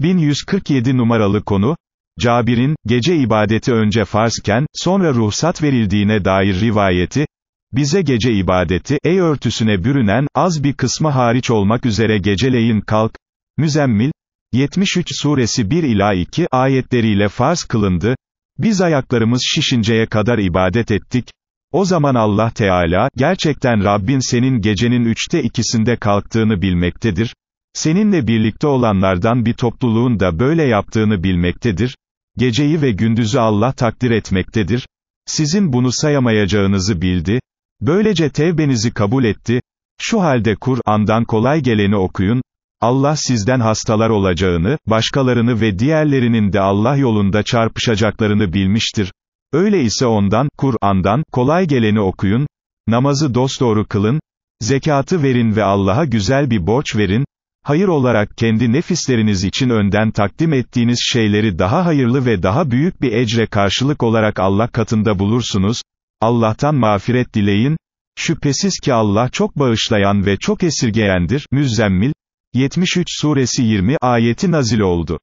1147 numaralı konu, Cabir'in, gece ibadeti önce farzken, sonra ruhsat verildiğine dair rivayeti, bize gece ibadeti, ey örtüsüne bürünen, az bir kısmı hariç olmak üzere geceleyin kalk, müzemmil, 73 suresi 1 ila 2 ayetleriyle farz kılındı, biz ayaklarımız şişinceye kadar ibadet ettik, o zaman Allah Teala, gerçekten Rabbin senin gecenin üçte ikisinde kalktığını bilmektedir, Seninle birlikte olanlardan bir topluluğun da böyle yaptığını bilmektedir, geceyi ve gündüzü Allah takdir etmektedir, sizin bunu sayamayacağınızı bildi, böylece tevbenizi kabul etti, şu halde Kur'an'dan kolay geleni okuyun, Allah sizden hastalar olacağını, başkalarını ve diğerlerinin de Allah yolunda çarpışacaklarını bilmiştir. Öyle ise ondan, Kur'an'dan, kolay geleni okuyun, namazı dosdoğru kılın, zekatı verin ve Allah'a güzel bir borç verin, hayır olarak kendi nefisleriniz için önden takdim ettiğiniz şeyleri daha hayırlı ve daha büyük bir ecre karşılık olarak Allah katında bulursunuz, Allah'tan mağfiret dileyin, şüphesiz ki Allah çok bağışlayan ve çok esirgeyendir, Müzzemmil, 73 suresi 20 ayeti nazil oldu.